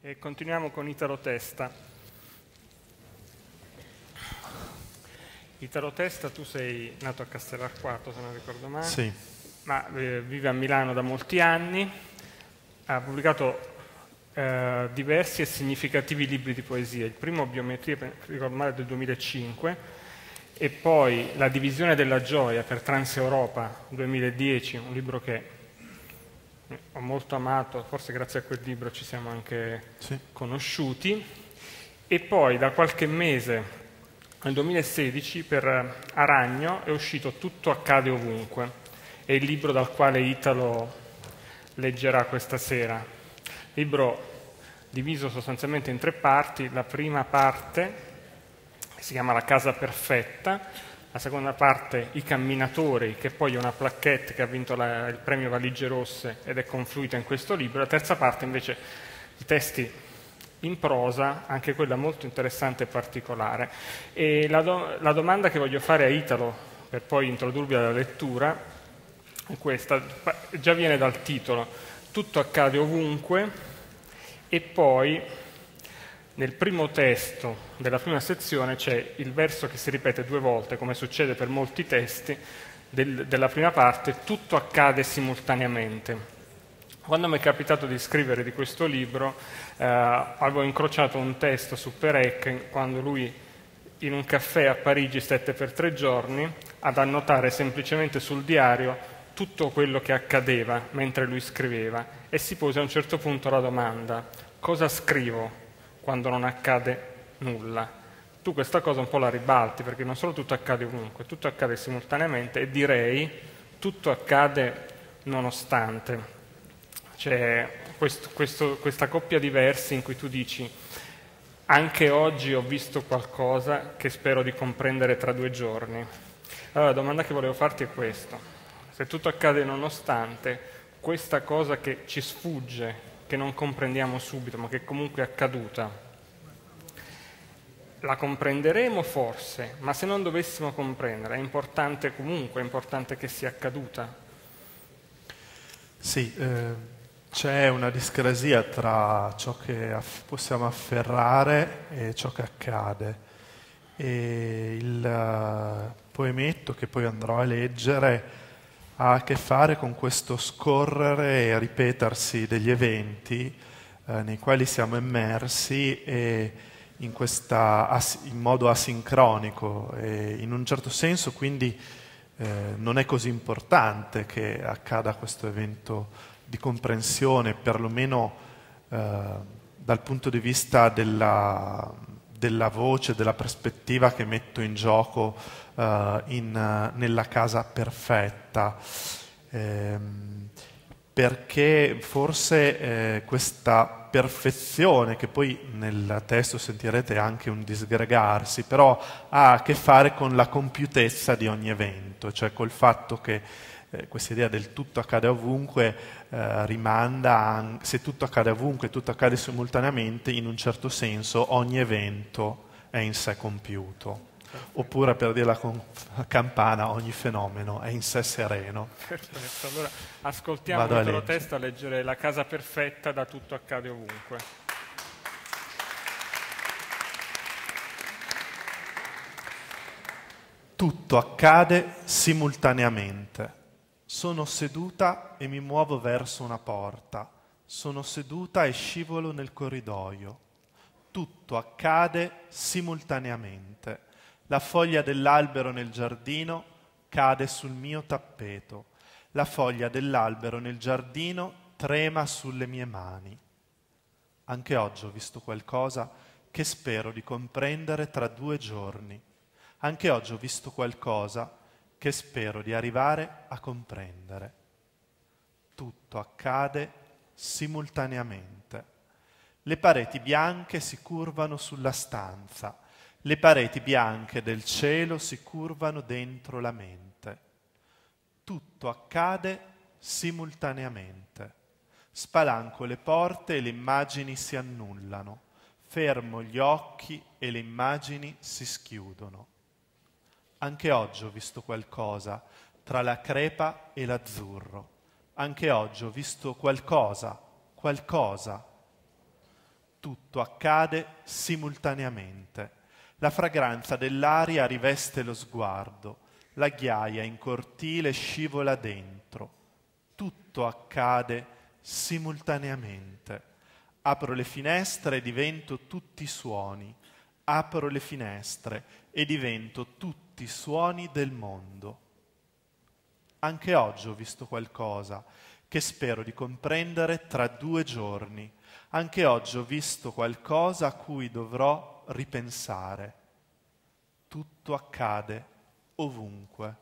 E continuiamo con Italo Testa. Italo Testa, tu sei nato a Castellarquato, se non ricordo male, sì. ma eh, vive a Milano da molti anni, ha pubblicato eh, diversi e significativi libri di poesia. Il primo, Biometria, ricordo male, del 2005, e poi La divisione della gioia per Trans Europa 2010, un libro che ho molto amato, forse grazie a quel libro ci siamo anche sì. conosciuti, e poi da qualche mese, nel 2016, per Aragno è uscito Tutto accade ovunque, è il libro dal quale Italo leggerà questa sera. Libro diviso sostanzialmente in tre parti, la prima parte si chiama La casa perfetta, la seconda parte I camminatori, che poi è una plaquette che ha vinto la, il premio Valigie Rosse ed è confluita in questo libro, la terza parte invece i testi in prosa, anche quella molto interessante e particolare. E la, do, la domanda che voglio fare a Italo, per poi introdurvi alla lettura, è questa, già viene dal titolo, tutto accade ovunque e poi nel primo testo della prima sezione c'è il verso che si ripete due volte, come succede per molti testi del, della prima parte, tutto accade simultaneamente. Quando mi è capitato di scrivere di questo libro, eh, avevo incrociato un testo su Perec quando lui in un caffè a Parigi stette per tre giorni ad annotare semplicemente sul diario tutto quello che accadeva mentre lui scriveva e si pose a un certo punto la domanda cosa scrivo quando non accade nulla. Tu questa cosa un po' la ribalti, perché non solo tutto accade ovunque, tutto accade simultaneamente e direi tutto accade nonostante. C'è questo, questo, questa coppia di versi in cui tu dici anche oggi ho visto qualcosa che spero di comprendere tra due giorni. Allora la domanda che volevo farti è questa. Se tutto accade nonostante, questa cosa che ci sfugge, che non comprendiamo subito, ma che comunque è accaduta, la comprenderemo forse, ma se non dovessimo comprendere, è importante comunque, è importante che sia accaduta. Sì, eh, c'è una discrasia tra ciò che aff possiamo afferrare e ciò che accade. E il uh, poemetto che poi andrò a leggere ha a che fare con questo scorrere e ripetersi degli eventi eh, nei quali siamo immersi e in, questa, in modo asincronico e in un certo senso quindi eh, non è così importante che accada questo evento di comprensione, perlomeno eh, dal punto di vista della, della, voce, della prospettiva che metto in gioco eh, in, nella casa perfetta. Ehm, perché forse eh, questa perfezione, che poi nel testo sentirete anche un disgregarsi, però ha a che fare con la compiutezza di ogni evento, cioè col fatto che eh, questa idea del tutto accade ovunque eh, rimanda, a, se tutto accade ovunque, tutto accade simultaneamente, in un certo senso ogni evento è in sé compiuto. Oppure, per dirla con Campana, ogni fenomeno è in sé sereno. Perfetto, allora ascoltiamo Vado il loro testo a leggere La casa perfetta da tutto accade ovunque. Tutto accade simultaneamente. Sono seduta e mi muovo verso una porta. Sono seduta e scivolo nel corridoio. Tutto accade simultaneamente la foglia dell'albero nel giardino cade sul mio tappeto. La foglia dell'albero nel giardino trema sulle mie mani. Anche oggi ho visto qualcosa che spero di comprendere tra due giorni. Anche oggi ho visto qualcosa che spero di arrivare a comprendere. Tutto accade simultaneamente. Le pareti bianche si curvano sulla stanza le pareti bianche del cielo si curvano dentro la mente. Tutto accade simultaneamente. Spalanco le porte e le immagini si annullano. Fermo gli occhi e le immagini si schiudono. Anche oggi ho visto qualcosa tra la crepa e l'azzurro. Anche oggi ho visto qualcosa, qualcosa. Tutto accade simultaneamente la fragranza dell'aria riveste lo sguardo, la ghiaia in cortile scivola dentro. Tutto accade simultaneamente. Apro le finestre e divento tutti i suoni. Apro le finestre e divento tutti i suoni del mondo. Anche oggi ho visto qualcosa che spero di comprendere tra due giorni anche oggi ho visto qualcosa a cui dovrò ripensare. Tutto accade ovunque.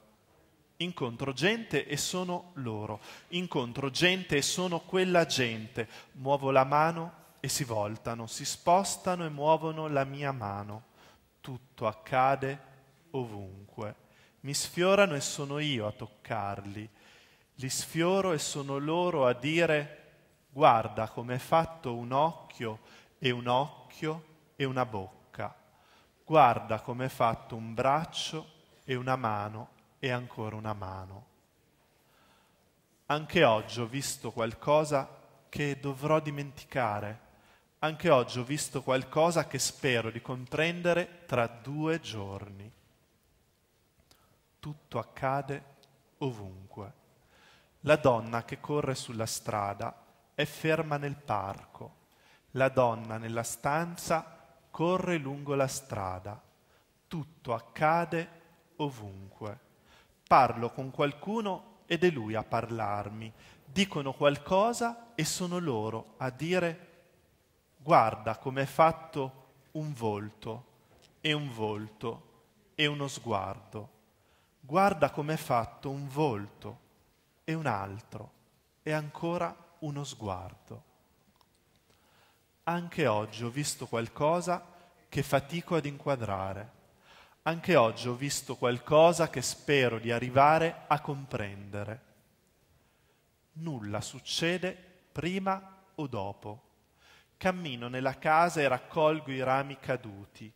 Incontro gente e sono loro, incontro gente e sono quella gente, muovo la mano e si voltano, si spostano e muovono la mia mano. Tutto accade ovunque. Mi sfiorano e sono io a toccarli, li sfioro e sono loro a dire guarda come è fatto un occhio e un occhio e una bocca, guarda come è fatto un braccio e una mano e ancora una mano. Anche oggi ho visto qualcosa che dovrò dimenticare, anche oggi ho visto qualcosa che spero di comprendere tra due giorni. Tutto accade ovunque. La donna che corre sulla strada è ferma nel parco, la donna nella stanza corre lungo la strada, tutto accade ovunque. Parlo con qualcuno ed è lui a parlarmi, dicono qualcosa e sono loro a dire guarda come è fatto un volto e un volto e uno sguardo, guarda come è fatto un volto e un altro e ancora un uno sguardo. Anche oggi ho visto qualcosa che fatico ad inquadrare. Anche oggi ho visto qualcosa che spero di arrivare a comprendere. Nulla succede prima o dopo. Cammino nella casa e raccolgo i rami caduti.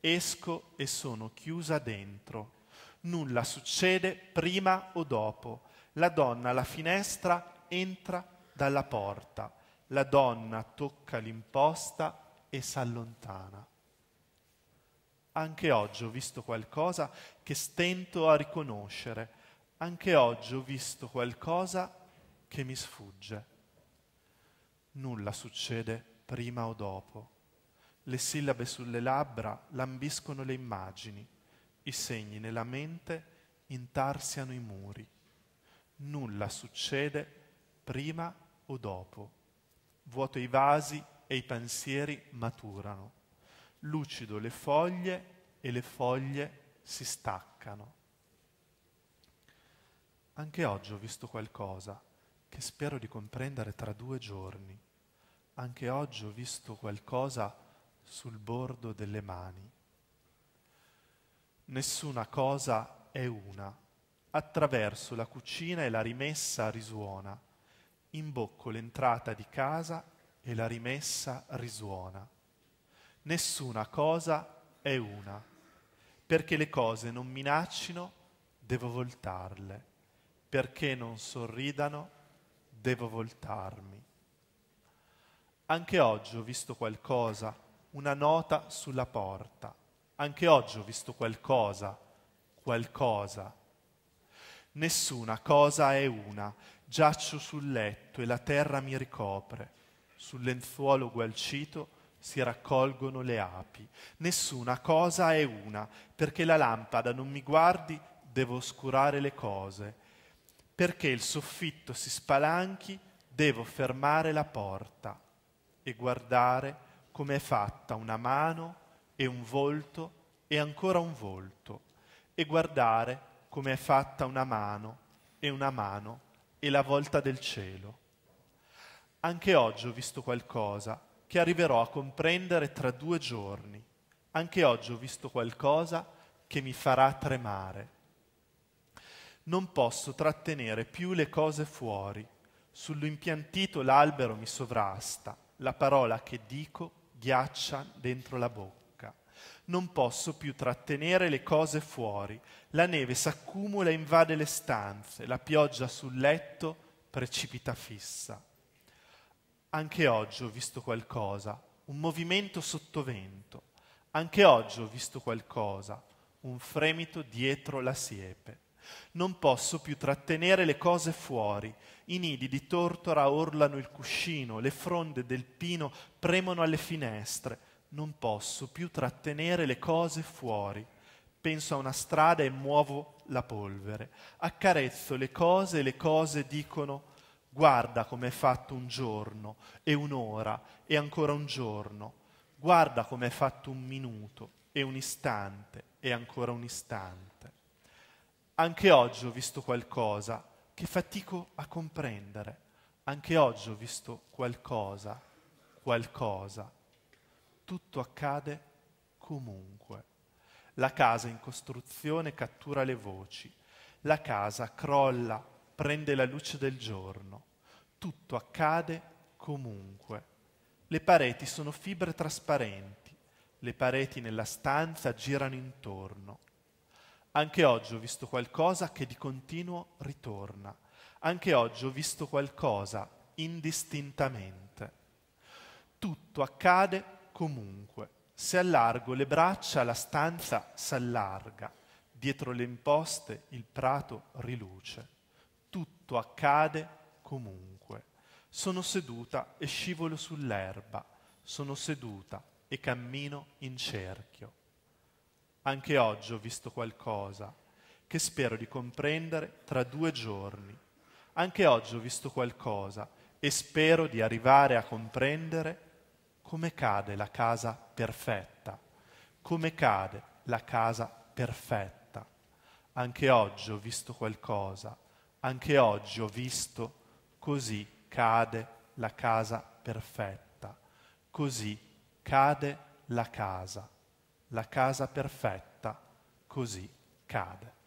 Esco e sono chiusa dentro. Nulla succede prima o dopo. La donna alla finestra entra dalla porta. La donna tocca l'imposta e s'allontana. Anche oggi ho visto qualcosa che stento a riconoscere. Anche oggi ho visto qualcosa che mi sfugge. Nulla succede prima o dopo. Le sillabe sulle labbra lambiscono le immagini, i segni nella mente intarsiano i muri. Nulla succede prima o dopo o dopo. Vuoto i vasi e i pensieri maturano. Lucido le foglie e le foglie si staccano. Anche oggi ho visto qualcosa che spero di comprendere tra due giorni. Anche oggi ho visto qualcosa sul bordo delle mani. Nessuna cosa è una. Attraverso la cucina e la rimessa risuona imbocco l'entrata di casa e la rimessa risuona. Nessuna cosa è una, perché le cose non minaccino, devo voltarle, perché non sorridano, devo voltarmi. Anche oggi ho visto qualcosa, una nota sulla porta. Anche oggi ho visto qualcosa, qualcosa Nessuna cosa è una. Giaccio sul letto e la terra mi ricopre. Sul lenzuolo gualcito si raccolgono le api. Nessuna cosa è una, perché la lampada non mi guardi, devo oscurare le cose. Perché il soffitto si spalanchi, devo fermare la porta e guardare come è fatta una mano e un volto e ancora un volto e guardare come è fatta una mano e una mano e la volta del cielo. Anche oggi ho visto qualcosa che arriverò a comprendere tra due giorni. Anche oggi ho visto qualcosa che mi farà tremare. Non posso trattenere più le cose fuori. Sull'impiantito l'albero mi sovrasta. La parola che dico ghiaccia dentro la bocca. Non posso più trattenere le cose fuori. La neve s'accumula e invade le stanze. La pioggia sul letto precipita fissa. Anche oggi ho visto qualcosa, un movimento sottovento. Anche oggi ho visto qualcosa, un fremito dietro la siepe. Non posso più trattenere le cose fuori. I nidi di tortora orlano il cuscino, le fronde del pino premono alle finestre non posso più trattenere le cose fuori. Penso a una strada e muovo la polvere. Accarezzo le cose e le cose dicono guarda come è fatto un giorno e un'ora e ancora un giorno. Guarda come è fatto un minuto e un istante e ancora un istante. Anche oggi ho visto qualcosa che fatico a comprendere. Anche oggi ho visto qualcosa, qualcosa tutto accade comunque. La casa in costruzione cattura le voci, la casa crolla, prende la luce del giorno, tutto accade comunque. Le pareti sono fibre trasparenti, le pareti nella stanza girano intorno. Anche oggi ho visto qualcosa che di continuo ritorna, anche oggi ho visto qualcosa indistintamente. Tutto accade comunque. Se allargo le braccia, la stanza s'allarga, dietro le imposte il prato riluce. Tutto accade comunque. Sono seduta e scivolo sull'erba, sono seduta e cammino in cerchio. Anche oggi ho visto qualcosa che spero di comprendere tra due giorni. Anche oggi ho visto qualcosa e spero di arrivare a comprendere come cade la casa perfetta, come cade la casa perfetta. Anche oggi ho visto qualcosa, anche oggi ho visto così cade la casa perfetta, così cade la casa, la casa perfetta, così cade.